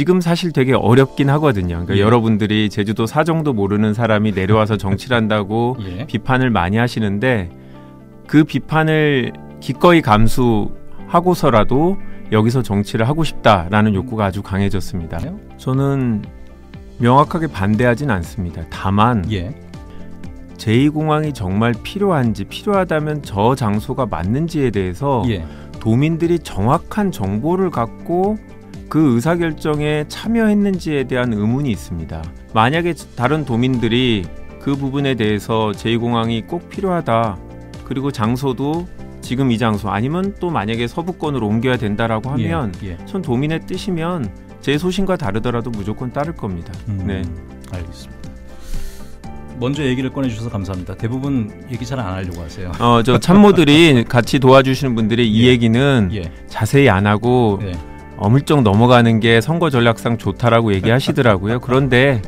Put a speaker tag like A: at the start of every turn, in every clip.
A: 지금 사실 되게 어렵긴 하거든요. 그러니까 예. 여러분들이 제주도 사정도 모르는 사람이 내려와서 정치를 한다고 예. 비판을 많이 하시는데 그 비판을 기꺼이 감수하고서라도 여기서 정치를 하고 싶다라는 욕구가 아주 강해졌습니다. 네. 저는 명확하게 반대하진 않습니다. 다만 예. 제2공항이 정말 필요한지 필요하다면 저 장소가 맞는지에 대해서 예. 도민들이 정확한 정보를 갖고 그 의사결정에 참여했는지에 대한 의문이 있습니다. 만약에 다른 도민들이 그 부분에 대해서 제2공항이 꼭 필요하다. 그리고 장소도 지금 이 장소 아니면 또 만약에 서부권으로 옮겨야 된다라고 예, 하면 예, 예. 전 도민의 뜻이면 제 소신과 다르더라도 무조건 따를 겁니다. 음, 네,
B: 알겠습니다. 먼저 얘기를 꺼내주셔서 감사합니다. 대부분 얘기 잘 안 하려고 하세요. 어, 저 참모들이
A: 같이 도와주시는 분들이 이 예, 얘기는 예. 자세히 안 하고 네. 어물쩍 넘어가는 게 선거 전략상 좋다라고 얘기하시더라고요. 그런데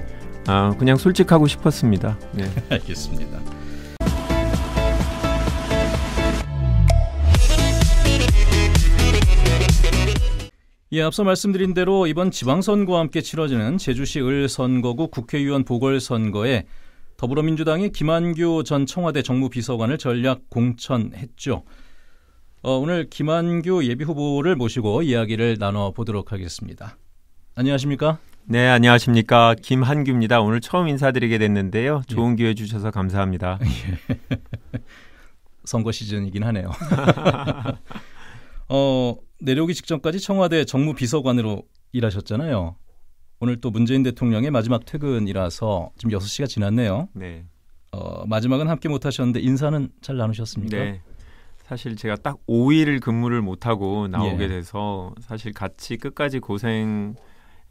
A: 아, 그냥 솔직하고 싶었습니다. 네.
B: 알겠습니다. 예, 앞서 말씀드린 대로 이번 지방선거와 함께 치러지는 제주시 을 선거구 국회의원 보궐선거에 더불어민주당이 김한규 전 청와대 정무비서관을 전략 공천했죠. 어, 오늘 김한규 예비후보를 모시고 이야기를 나눠보도록 하겠습니다. 안녕하십니까? 네,
A: 안녕하십니까.
B: 김한규입니다. 오늘 처음 인사드리게 됐는데요. 예. 좋은 예. 기회 주셔서 감사합니다. 예. 선거 시즌이긴 하네요. 어, 내려오기 직전까지 청와대 정무비서관으로 일하셨잖아요. 오늘 또 문재인 대통령의 마지막 퇴근이라서 지금 6시가 지났네요. 네. 어, 마지막은 함께 못 하셨는데 인사는 잘 나누셨습니까? 네. 사실
A: 제가 딱 5일을 근무를 못하고 나오게 예. 돼서 사실 같이 끝까지 고생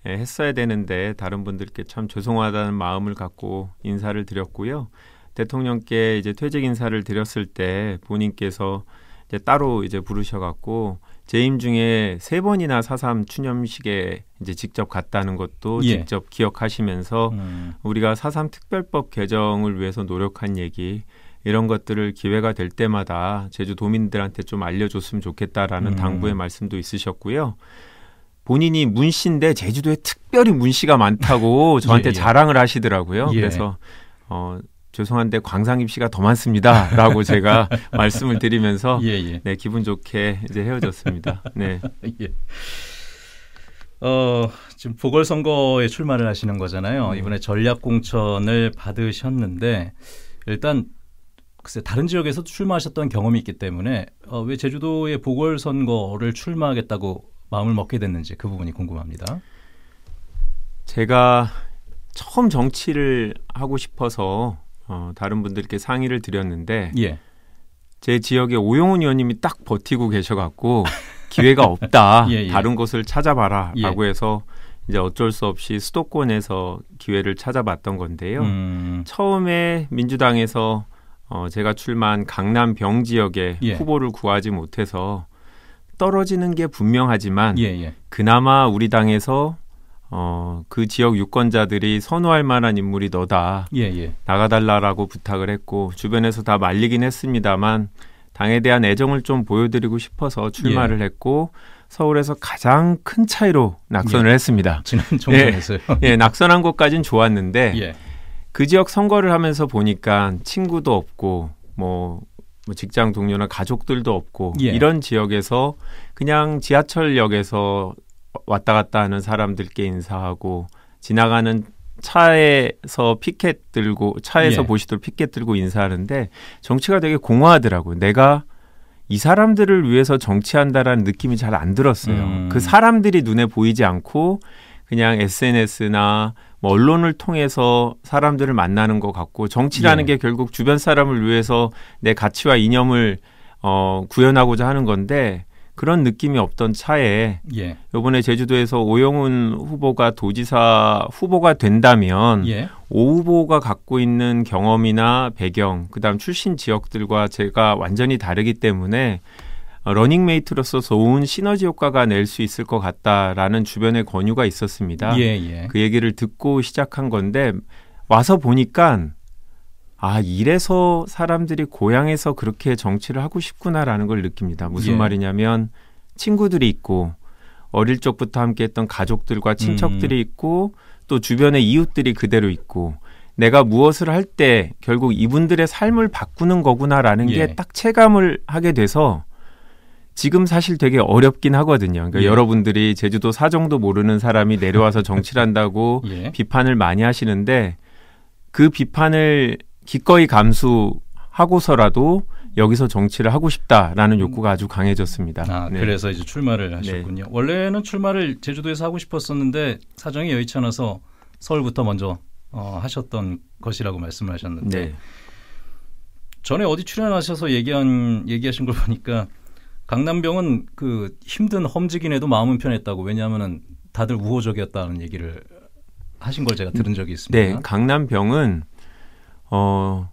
A: 했어야 되는데 다른 분들께 참 죄송하다는 마음을 갖고 인사를 드렸고요. 대통령께 이제 퇴직 인사를 드렸을 때 본인께서 이제 따로 이제 부르셔갖고 재임 중에 세 번이나 사삼 추념식에 이제 직접 갔다는 것도 예. 직접 기억하시면서 음. 우리가 사삼 특별법 개정을 위해서 노력한 얘기 이런 것들을 기회가 될 때마다 제주 도민들한테 좀 알려줬으면 좋겠다라는 음. 당부의 말씀도 있으셨고요. 본인이 문신데 제주도에 특별히 문씨가 많다고 예, 저한테 예, 예. 자랑을 하시더라고요. 예. 그래서 어, 죄송한데 광상임 씨가 더 많습니다라고 제가 말씀을 드리면서 예, 예. 네 기분
B: 좋게 이제 헤어졌습니다. 네. 어, 지금 보궐선거에 출마를 하시는 거잖아요. 음. 이번에 전략공천을 받으셨는데 일단 글쎄 다른 지역에서 출마하셨던 경험이 있기 때문에 어, 왜 제주도의 보궐선거를 출마하겠다고 마음을 먹게 됐는지 그 부분이 궁금합니다. 제가 처음 정치를 하고 싶어서
A: 어, 다른 분들께 상의를 드렸는데 예. 제 지역에 오용훈 의원님이 딱 버티고 계셔갖고 기회가 없다 예, 예. 다른 곳을 찾아봐라라고 예. 해서 이제 어쩔 수 없이 수도권에서 기회를 찾아봤던 건데요. 음. 처음에 민주당에서 어, 제가 출마한 강남 병 지역에 예. 후보를 구하지 못해서 떨어지는 게 분명하지만 예예. 예. 그나마 우리 당에서 어, 그 지역 유권자들이 선호할 만한 인물이 너다 예예. 예. 나가달라라고 부탁을 했고 주변에서 다 말리긴 했습니다만 당에 대한 애정을 좀 보여드리고 싶어서 출마를 예. 했고 서울에서 가장 큰 차이로 낙선을 예. 했습니다.
B: 지난 총선에서요.
A: 예, 예, 낙선한 것까진 좋았는데 그 지역 선거를 하면서 보니까 친구도 없고 뭐, 뭐 직장 동료나 가족들도 없고 예. 이런 지역에서 그냥 지하철역에서 왔다 갔다 하는 사람들께 인사하고 지나가는 차에서 피켓 들고 차에서 예. 보시들 피켓 들고 인사하는데 정치가 되게 공허하더라고요. 내가 이 사람들을 위해서 정치한다라는 느낌이 잘 안 들었어요. 음. 그 사람들이 눈에 보이지 않고 그냥 SNS나 뭐 언론을 통해서 사람들을 만나는 것 같고 정치라는 예. 게 결국 주변 사람을 위해서 내 가치와 이념을 어, 구현하고자 하는 건데 그런 느낌이 없던 차에 예. 이번에 제주도에서 오영훈 후보가 도지사 후보가 된다면 예. 오 후보가 갖고 있는 경험이나 배경 그다음 출신 지역들과 제가 완전히 다르기 때문에 러닝메이트로서 좋은 시너지 효과가 낼 수 있을 것 같다라는 주변의 권유가 있었습니다. 예, 예. 그 얘기를 듣고 시작한 건데 와서 보니까 아 이래서 사람들이 고향에서 그렇게 정치를 하고 싶구나라는 걸 느낍니다. 무슨 예. 말이냐면 친구들이 있고 어릴 적부터 함께했던 가족들과 친척들이 음. 있고 또 주변의 이웃들이 그대로 있고 내가 무엇을 할 때 결국 이분들의 삶을 바꾸는 거구나라는 예. 게딱 체감을 하게 돼서 지금 사실 되게 어렵긴 하거든요. 그러니까 예. 여러분들이 제주도 사정도 모르는 사람이 내려와서 정치를 한다고 예. 비판을 많이 하시는데 그 비판을 기꺼이 감수하고서라도 여기서 정치를 하고 싶다라는 음. 욕구가 아주 강해졌습니다. 아, 네. 그래서 이제
B: 출마를 하셨군요. 네. 원래는 출마를 제주도에서 하고 싶었었는데 사정이 여의치 않아서 서울부터 먼저 어, 하셨던 것이라고 말씀을 하셨는데 네. 전에 어디 출연하셔서 얘기한 얘기하신 걸 보니까 강남병은 그 힘든 험지긴해도 마음은 편했다고 왜냐하면은 다들 우호적이었다는 얘기를 하신 걸 제가 들은 적이 있습니다. 네,
A: 강남병은 어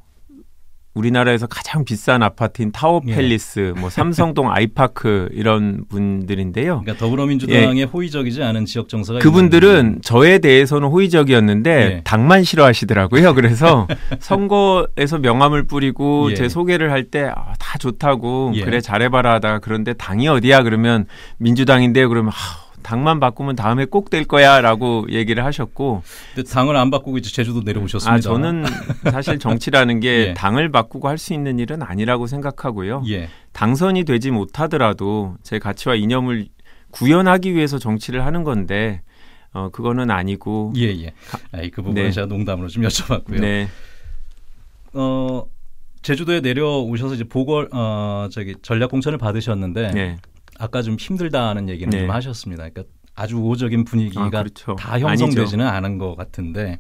A: 우리나라에서 가장 비싼 아파트인 타워 예. 팰리스, 예. 뭐 삼성동 아이파크 이런 분들인데요. 그러니까 더불어민주당의
B: 예. 호의적이지 않은 지역 정서가 그분들은
A: 저에 대해서는 호의적이었는데 예. 당만 싫어하시더라고요. 그래서 선거에서 명함을 뿌리고 예. 제 소개를 할 때다 아, 좋다고 예. 그래 잘해봐라 하다가 그런데 당이 어디야 그러면 민주당인데요. 그러면 아, 당만 바꾸면 다음에 꼭 될 거야라고 얘기를 하셨고 당을 안 바꾸고 이제 제주도 내려오셨습니다. 아 저는 사실 정치라는 게 예. 당을 바꾸고 할 수 있는 일은 아니라고 생각하고요. 예. 당선이 되지 못하더라도 제 가치와 이념을 구현하기 위해서 정치를 하는 건데 어
B: 그거는 아니고 예예. 예. 예. 아, 그 부분은 네. 제가 농담으로 좀 여쭤봤고요. 네. 어 제주도에 내려오셔서 이제 보궐 어 저기 전략 공천을 받으셨는데 네. 아까 좀 힘들다는 얘기는 네. 좀 하셨습니다. 그러니까 아주 우호적인 분위기가 아, 그렇죠. 다 형성되지는 아니죠. 않은 것 같은데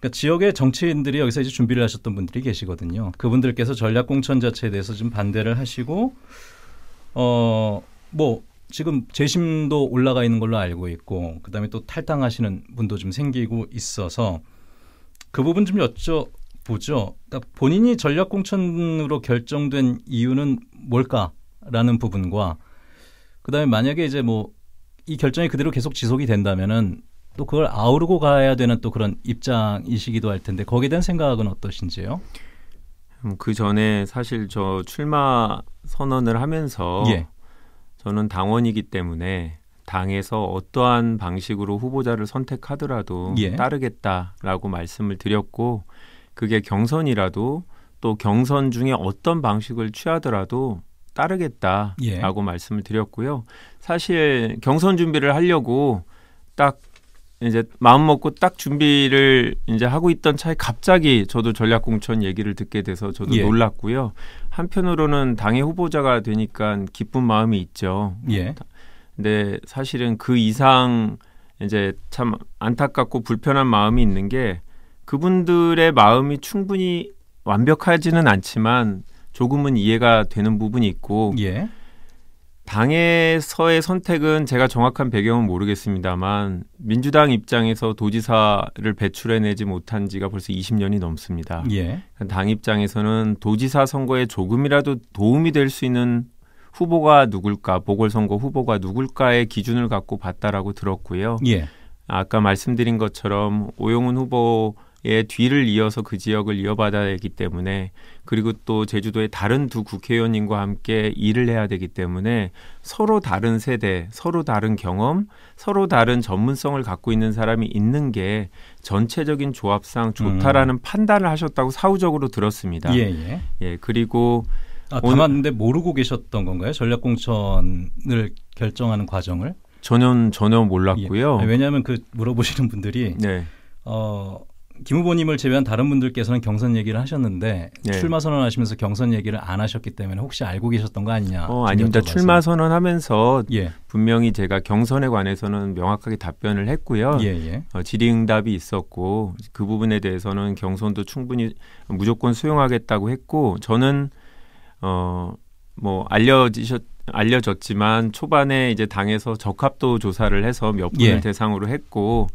B: 그러니까 지역의 정치인들이 여기서 이제 준비를 하셨던 분들이 계시거든요. 그분들께서 전략 공천 자체에 대해서 좀 반대를 하시고 어뭐 지금 재심도 올라가 있는 걸로 알고 있고 그다음에 또 탈당하시는 분도 좀 생기고 있어서 그 부분 좀 여쭤보죠. 그러니까 본인이 전략 공천으로 결정된 이유는 뭘까라는 부분과 그다음에 만약에 이제 뭐 이 결정이 그대로 계속 지속이 된다면은 또 그걸 아우르고 가야 되는 또 그런 입장이시기도 할 텐데 거기에 대한 생각은 어떠신지요? 음, 그 전에 사실 저 출마 선언을 하면서
A: 예. 저는 당원이기 때문에 당에서 어떠한 방식으로 후보자를 선택하더라도 예. 따르겠다라고 말씀을 드렸고 그게 경선이라도 또 경선 중에 어떤 방식을 취하더라도 따르겠다라고 예. 말씀을 드렸고요. 사실 경선 준비를 하려고 딱 이제 마음 먹고 딱 준비를 이제 하고 있던 차에 갑자기 저도 전략공천 얘기를 듣게 돼서 저도 예. 놀랐고요. 한편으로는 당의 후보자가 되니까 기쁜 마음이 있죠. 예. 근데 사실은 그 이상 이제 참 안타깝고 불편한 마음이 있는 게 그분들의 마음이 충분히 완벽하지는 않지만 조금은 이해가 되는 부분이 있고 예. 당에서의 선택은 제가 정확한 배경은 모르겠습니다만 민주당 입장에서 도지사를 배출해내지 못한 지가 벌써 20년이 넘습니다. 예. 당 입장에서는 도지사 선거에 조금이라도 도움이 될 수 있는 후보가 누굴까, 보궐선거 후보가 누굴까의 기준을 갖고 봤다라고 들었고요. 예. 아까 말씀드린 것처럼 오영훈 후보 의 예, 뒤를 이어서 그 지역을 이어받아야 되기 때문에 그리고 또 제주도의 다른 두 국회의원님과 함께 일을 해야 되기 때문에 서로 다른 세대, 서로 다른 경험, 서로 다른 전문성을 갖고 있는 사람이 있는 게 전체적인 조합상 좋다라는 음. 판단을 하셨다고
B: 사후적으로 들었습니다. 예, 예. 예 그리고 아, 다만 근데 모르고 계셨던 건가요? 전략공천을 결정하는 과정을?
A: 전혀 전혀 몰랐고요. 예. 왜냐하면
B: 그 물어보시는 분들이 네. 어김 후보님을 제외한 다른 분들께서는 경선 얘기를 하셨는데 네. 출마 선언하시면서 경선 얘기를 안 하셨기 때문에 혹시 알고 계셨던 거 아니냐? 어, 아닙니다. 출마
A: 선언하면서 예. 분명히 제가 경선에 관해서는 명확하게 답변을 했고요. 예예. 예. 어, 질의응답이 있었고 그 부분에 대해서는 경선도 충분히 무조건 수용하겠다고 했고 저는 어뭐 알려지셨 알려졌지만 초반에 이제 당에서 적합도 조사를 해서 몇 분을 예. 대상으로 했고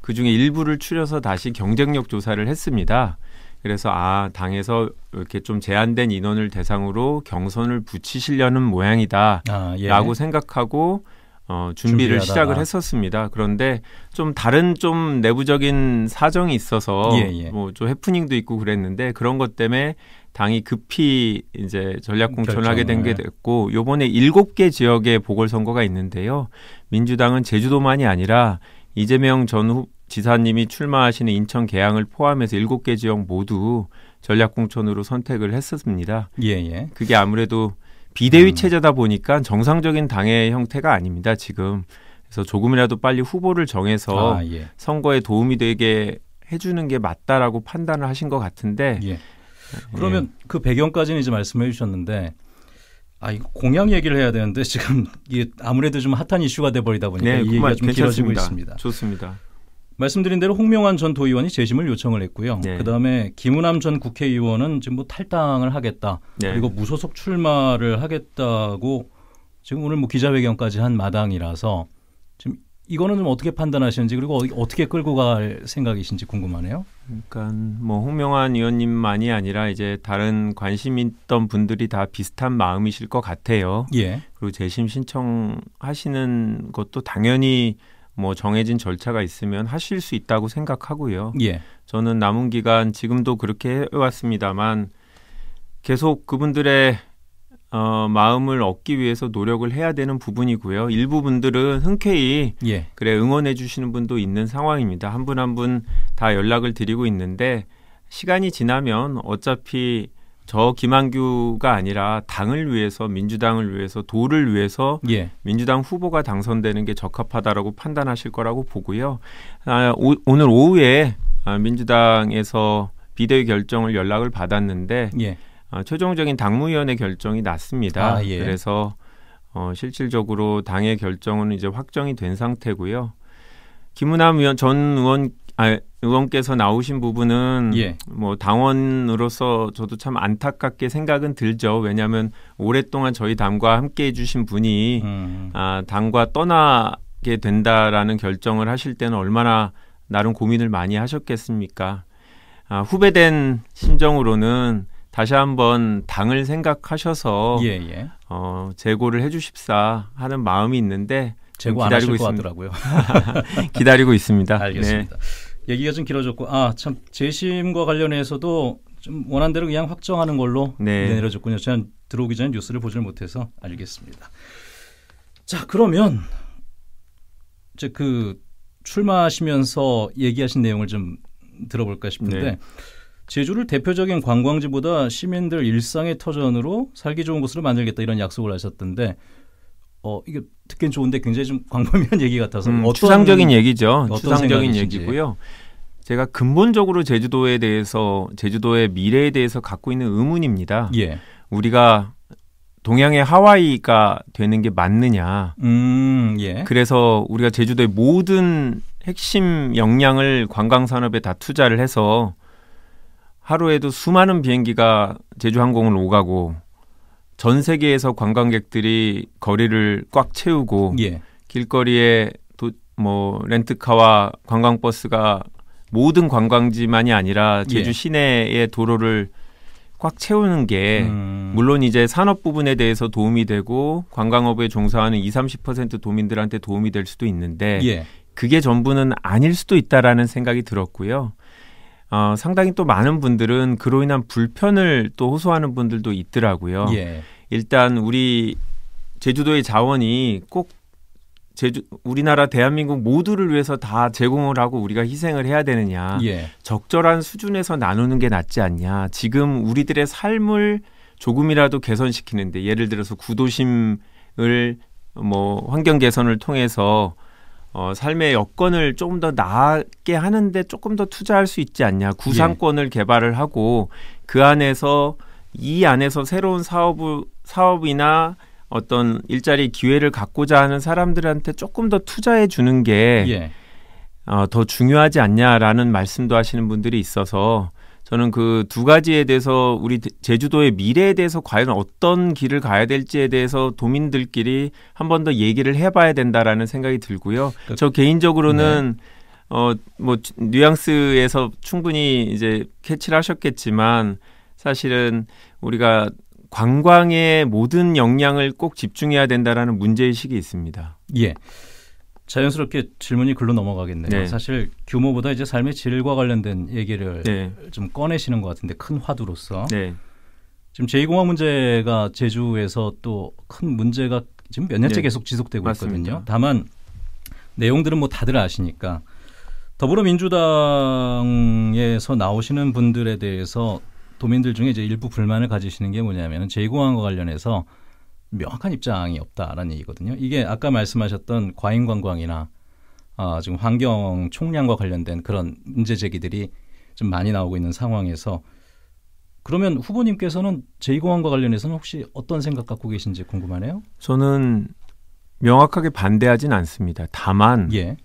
A: 그 중에 일부를 추려서 다시 경쟁력 조사를 했습니다. 그래서 아 당에서 이렇게 좀 제한된 인원을 대상으로 경선을 붙이시려는 모양이다라고 아, 예. 생각하고 어, 준비를 준비하다가. 시작을 했었습니다. 그런데 좀 다른 좀 내부적인 사정이 있어서 예, 예. 뭐좀 해프닝도 있고 그랬는데 그런 것 때문에 당이 급히 이제 전략 공천하게 된 게 됐고 요번에 일곱 개 지역의 보궐 선거가 있는데요. 민주당은 제주도만이 아니라 이재명 전 후, 지사님이 출마하시는 인천 개항을 포함해서 일곱 개 지역 모두 전략공천으로 선택을 했었습니다. 예, 예. 그게 아무래도 비대위 음. 체제다 보니까 정상적인 당의 형태가 아닙니다, 지금. 그래서 조금이라도 빨리 후보를 정해서 아, 예. 선거에 도움이 되게 해주는 게 맞다라고 판단을 하신 것 같은데.
B: 예. 그러면 예. 그 배경까지는 이제 말씀해 주셨는데 아 이거 공약 얘기를 해야 되는데 지금 이게 아무래도 좀 핫한 이슈가 돼버리다 보니까 네, 이 얘기가 좀 길어지고 있습니다.
A: 좋습니다.
B: 말씀드린 대로 홍명환 전 도의원이 재심을 요청을 했고요. 네. 그다음에 김우남 전 국회의원은 지금 뭐 탈당을 하겠다. 네. 그리고 무소속 출마를 하겠다고 지금 오늘 뭐 기자회견까지 한 마당이라서 지금 이거는 좀 어떻게 판단하시는지 그리고 어떻게 끌고 갈 생각이신지 궁금하네요. 그러니까 뭐 홍명환 의원님만이
A: 아니라 이제 다른 관심 있던 분들이 다 비슷한 마음이실 것 같아요. 예. 그리고 재심 신청하시는 것도 당연히 뭐 정해진 절차가 있으면 하실 수 있다고 생각하고요. 예. 저는 남은 기간 지금도 그렇게 해왔습니다만 계속 그분들의 어, 마음을 얻기 위해서 노력을 해야 되는 부분이고요. 일부 분들은 흔쾌히 예. 그래 응원해 주시는 분도 있는 상황입니다. 한 분 한 분 다 연락을 드리고 있는데 시간이 지나면 어차피 저 김한규가 아니라 당을 위해서 민주당을 위해서 도를 위해서 예. 민주당 후보가 당선되는 게 적합하다라고 판단하실 거라고 보고요. 아, 오, 오늘 오후에 아, 민주당에서 비대위 결정을 연락을 받았는데 예. 아, 최종적인 당무위원회 결정이 났습니다. 아, 예. 그래서 어, 실질적으로 당의 결정은 이제 확정이 된 상태고요. 김은남 의원 전 의원 아, 의원께서 나오신 부분은 예. 뭐 당원으로서 저도 참 안타깝게 생각은 들죠. 왜냐하면 오랫동안 저희 당과 함께해 주신 분이 음. 아, 당과 떠나게 된다라는 결정을 하실 때는 얼마나 나름 고민을 많이 하셨겠습니까. 아, 후배된 심정으로는 다시 한번 당을 생각하셔서 예, 예. 어, 재고를
B: 해주십사 하는 마음이 있는데 재고 기다리고 하실 있더라고요 기다리고 있습니다. 알겠습니다. 네. 얘기가 좀 길어졌고 아 참 재심과 관련해서도 좀 원한 대로 그냥 확정하는 걸로 네. 내려졌군요. 제가 들어오기 전에 뉴스를 보질 못해서 알겠습니다. 자 그러면 이제 그 출마하시면서 얘기하신 내용을 좀 들어볼까 싶은데. 네. 제주를 대표적인 관광지보다 시민들 일상의 터전으로 살기 좋은 곳으로 만들겠다 이런 약속을 하셨던데 어 이게 듣긴 좋은데 굉장히 좀 광범위한 얘기 같아서 음, 어떤, 추상적인 얘기죠. 어떤 추상적인 얘기고요.
A: 제가 근본적으로 제주도에 대해서 제주도의 미래에 대해서 갖고 있는 의문입니다. 예. 우리가 동양의 하와이가 되는 게 맞느냐.
B: 음, 예.
A: 그래서 우리가 제주도의 모든 핵심 역량을 관광 산업에 다 투자를 해서 하루에도 수많은 비행기가 제주 항공을 오가고 전 세계에서 관광객들이 거리를 꽉 채우고 예. 길거리에 도, 뭐 렌트카와 관광버스가 모든 관광지만이 아니라 제주 예. 시내의 도로를 꽉 채우는 게 음. 물론 이제 산업 부분에 대해서 도움이 되고 관광업에 종사하는 20, 30% 도민들한테 도움이 될 수도 있는데 예. 그게 전부는 아닐 수도 있다라는 생각이 들었고요. 어, 상당히 또 많은 분들은 그로 인한 불편을 또 호소하는 분들도 있더라고요. 예. 일단 우리 제주도의 자원이 꼭 제주 우리나라 대한민국 모두를 위해서 다 제공을 하고 우리가 희생을 해야 되느냐 예. 적절한 수준에서 나누는 게 낫지 않냐 지금 우리들의 삶을 조금이라도 개선시키는데 예를 들어서 구도심을 뭐 환경 개선을 통해서 어, 삶의 여건을 조금 더 나게 하는데 조금 더 투자할 수 있지 않냐 구상권을 예. 개발을 하고 그 안에서 이 안에서 새로운 사업을 사업이나 어떤 일자리 기회를 갖고자 하는 사람들한테 조금 더 투자해 주는 게 예. 어, 더 중요하지 않냐라는 말씀도 하시는 분들이 있어서 저는 그 두 가지에 대해서 우리 제주도의 미래에 대해서 과연 어떤 길을 가야 될지에 대해서 도민들끼리 한 번 더 얘기를 해봐야 된다라는 생각이 들고요. 그저 그러니까 개인적으로는 네. 어뭐 뉘앙스에서 충분히 이제 캐치를 하셨겠지만 사실은 우리가 관광의 모든 역량을 꼭 집중해야 된다라는 문제 의식이 있습니다.
B: 예. 자연스럽게 질문이 글로 넘어가겠네요. 네. 사실 규모보다 이제 삶의 질과 관련된 얘기를 네. 좀 꺼내시는 것 같은데 큰 화두로서 네. 지금 제2공항 문제가 제주에서 또 큰 문제가 지금 몇 년째 네. 계속 지속되고 맞습니다. 있거든요. 다만 내용들은 뭐 다들 아시니까 더불어민주당에서 나오시는 분들에 대해서 도민들 중에 이제 일부 불만을 가지시는 게 뭐냐면 제2공항과 관련해서 명확한 입장이 없다라는 얘기거든요. 이게 아까 말씀하셨던 과잉 관광이나 아, 지금 환경 총량과 관련된 그런 문제 제기들이 좀 많이 나오고 있는 상황에서 그러면 후보님께서는 제2공항과 관련해서는 혹시 어떤 생각 갖고 계신지 궁금하네요.
A: 저는 명확하게 반대하진 않습니다. 다만 예.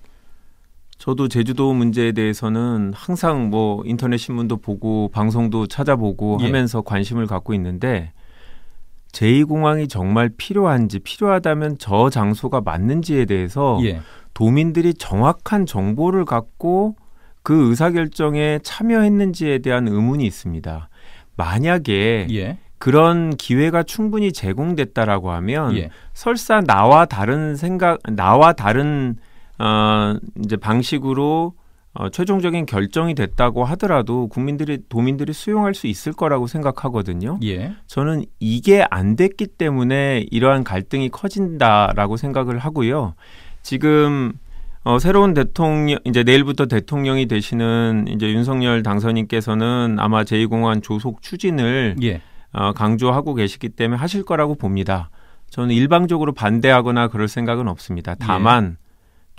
A: 저도 제주도 문제에 대해서는 항상 뭐 인터넷 신문도 보고 방송도 찾아보고 예. 하면서 관심을 갖고 있는데 제2공항이 정말 필요한지 필요하다면 저 장소가 맞는지에 대해서 예. 도민들이 정확한 정보를 갖고 그 의사결정에 참여했는지에 대한 의문이 있습니다. 만약에 예. 그런 기회가 충분히 제공됐다라고 하면 예. 설사 나와 다른 생각 나와 다른 어 이제 방식으로 어, 최종적인 결정이 됐다고 하더라도 국민들이 도민들이 수용할 수 있을 거라고 생각하거든요. 예. 저는 이게 안 됐기 때문에 이러한 갈등이 커진다라고 생각을 하고요. 지금 어, 새로운 대통령 이제 내일부터 대통령이 되시는 이제 윤석열 당선인께서는 아마 제2공항 조속 추진을 예. 어, 강조하고 계시기 때문에 하실 거라고 봅니다. 저는 일방적으로 반대하거나 그럴 생각은 없습니다. 다만 예.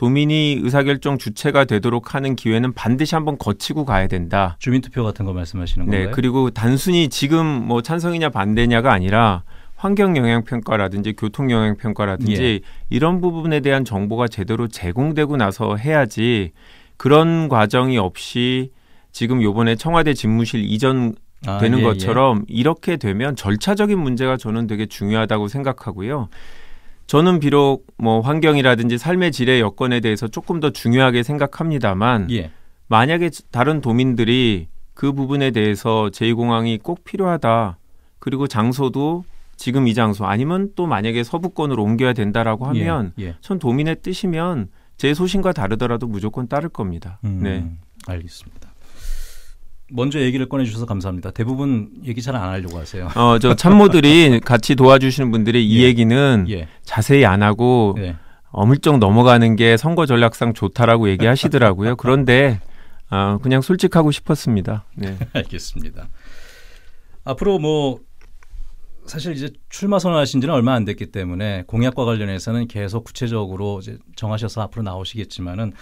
A: 도민이 의사결정 주체가 되도록 하는 기회는 반드시 한번 거치고 가야 된다.
B: 주민투표 같은 거 말씀하시는 네, 건가요? 네, 그리고
A: 단순히 지금 뭐 찬성이냐 반대냐가 아니라 환경 영향 평가라든지 교통 영향 평가라든지 예. 이런 부분에 대한 정보가 제대로 제공되고 나서 해야지 그런 과정이 없이 지금 요번에 청와대 집무실 이전 아, 되는 예, 예. 것처럼 예. 이렇게 되면 절차적인 문제가 저는 되게 중요하다고 생각하고요. 저는 비록 뭐 환경이라든지 삶의 질의 여건에 대해서 조금 더 중요하게 생각합니다만 예. 만약에 다른 도민들이 그 부분에 대해서 제2공항이 꼭 필요하다. 그리고 장소도 지금 이 장소 아니면 또 만약에 서부권으로 옮겨야 된다라고 예, 하면 예, 예. 전 도민의 뜻이면 제 소신과 다르더라도 무조건 따를
B: 겁니다. 음, 네. 알겠습니다. 먼저 얘기를 꺼내 주셔서 감사합니다. 대부분 얘기 잘 안 하려고 하세요. 어, 저 참모들이
A: 같이 도와주시는 분들이 이 예. 얘기는 예. 자세히 안 하고 예. 어물쩍 넘어가는 게 선거 전략상 좋다라고 얘기하시더라고요. 그런데 아, 그냥 솔직하고 싶었습니다.
B: 네. 알겠습니다. 앞으로 뭐 사실 이제 출마 선언하신 지는 얼마 안 됐기 때문에 공약과 관련해서는 계속 구체적으로 이제 정하셔서 앞으로 나오시겠지만은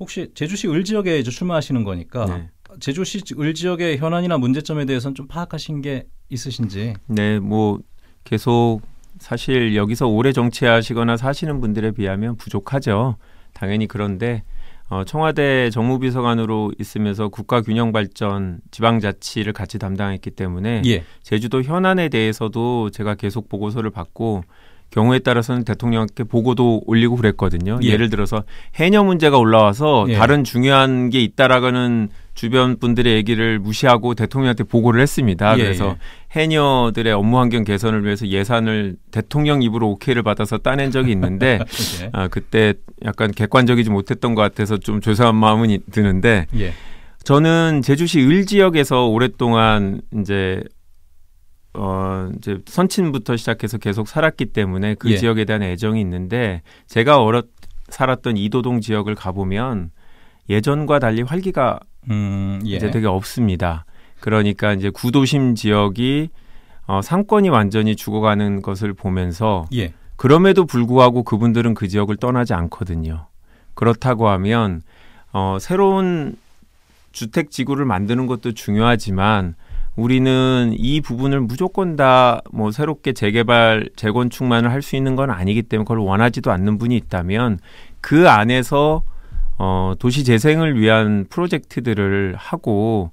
B: 혹시 제주시 을 지역에 이제 출마하시는 거니까 네. 제주시 을 지역의 현안이나 문제점에 대해서는 좀 파악하신 게 있으신지?
A: 네, 뭐 계속 사실 여기서 오래 정치하시거나 사시는 분들에 비하면 부족하죠. 당연히 그런데 어, 청와대 정무비서관으로 있으면서 국가균형발전 지방자치를 같이 담당했기 때문에 예. 제주도 현안에 대해서도 제가 계속 보고서를 받고 경우에 따라서는 대통령께 보고도 올리고 그랬거든요. 예. 를 들어서 해녀 문제가 올라와서 예. 다른 중요한 게 있다라는 고 주변 분들의 얘기를 무시하고 대통령한테 보고를 했습니다. 예. 그래서 예. 해녀들의 업무 환경 개선을 위해서 예산을 대통령 입으로 오케이를 받아서 따낸 적이 있는데 예. 아, 그때 약간 객관적이지 못했던 것 같아서 좀 죄송한 마음은 드는데 예. 저는 제주시 을 지역에서 오랫동안 이제 어 이제 선친부터 시작해서 계속 살았기 때문에 그 예. 지역에 대한 애정이 있는데 제가 어 살았던 이도동 지역을 가보면 예전과 달리 활기가
B: 음, 예. 이제 되게
A: 없습니다. 그러니까 이제 구도심 지역이 어, 상권이 완전히 죽어가는 것을 보면서 예. 그럼에도 불구하고 그분들은 그 지역을 떠나지 않거든요. 그렇다고 하면 어, 새로운 주택 지구를 만드는 것도 중요하지만 우리는 이 부분을 무조건 다 뭐 새롭게 재개발, 재건축만을 할 수 있는 건 아니기 때문에 그걸 원하지도 않는 분이 있다면 그 안에서 어, 도시 재생을 위한 프로젝트들을 하고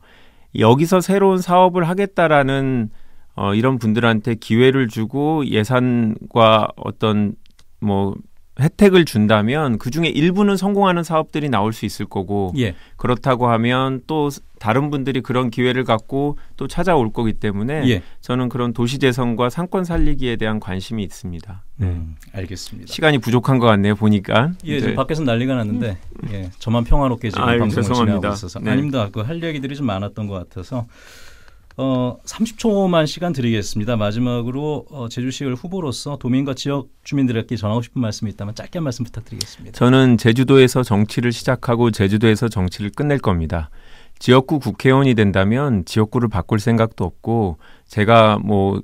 A: 여기서 새로운 사업을 하겠다라는 어, 이런 분들한테 기회를 주고 예산과 어떤 뭐 혜택을 준다면 그 중에 일부는 성공하는 사업들이 나올 수 있을 거고 예. 그렇다고 하면 또 다른 분들이 그런 기회를 갖고 또 찾아올 거기 때문에 예. 저는 그런 도시 재선과 상권 살리기에 대한 관심이 있습니다. 네. 음,
B: 알겠습니다. 시간이
A: 부족한 것 같네요 보니까. 예, 네. 밖에서
B: 난리가 났는데 예, 저만 평화롭게 지금 아유, 방송을 진행하고 있어서 네. 아닙니다. 그 할 얘기들이 좀 많았던 것 같아서 어, 30초만 시간 드리겠습니다. 마지막으로 어, 제주시을 후보로서 도민과 지역 주민들에게 전하고 싶은 말씀이 있다면 짧게 한 말씀 부탁드리겠습니다.
A: 저는 제주도에서 정치를 시작하고 제주도에서 정치를 끝낼 겁니다. 지역구 국회의원이 된다면 지역구를 바꿀 생각도 없고 제가 뭐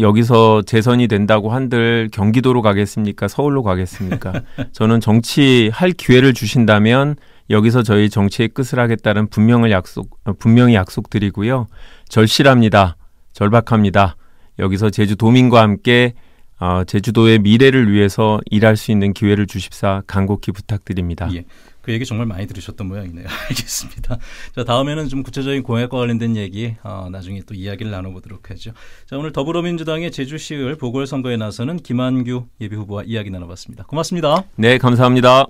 A: 여기서 재선이 된다고 한들 경기도로 가겠습니까? 서울로 가겠습니까? 저는 정치할 기회를 주신다면 여기서 저희 정치의 끝을 하겠다는 분명을 약속 어, 분명히 약속드리고요. 절실합니다. 절박합니다. 여기서 제주 도민과 함께 어, 제주도의 미래를 위해서 일할 수 있는 기회를 주십사 간곡히 부탁드립니다. 예.
B: 그 얘기 정말 많이 들으셨던 모양이네요. 알겠습니다. 자, 다음에는 좀 구체적인 공약과 관련된 얘기 어, 나중에 또 이야기를 나눠보도록 하죠. 자, 오늘 더불어민주당의 제주시의 보궐선거에 나서는 김한규 예비후보와 이야기 나눠봤습니다.
A: 고맙습니다. 네, 감사합니다.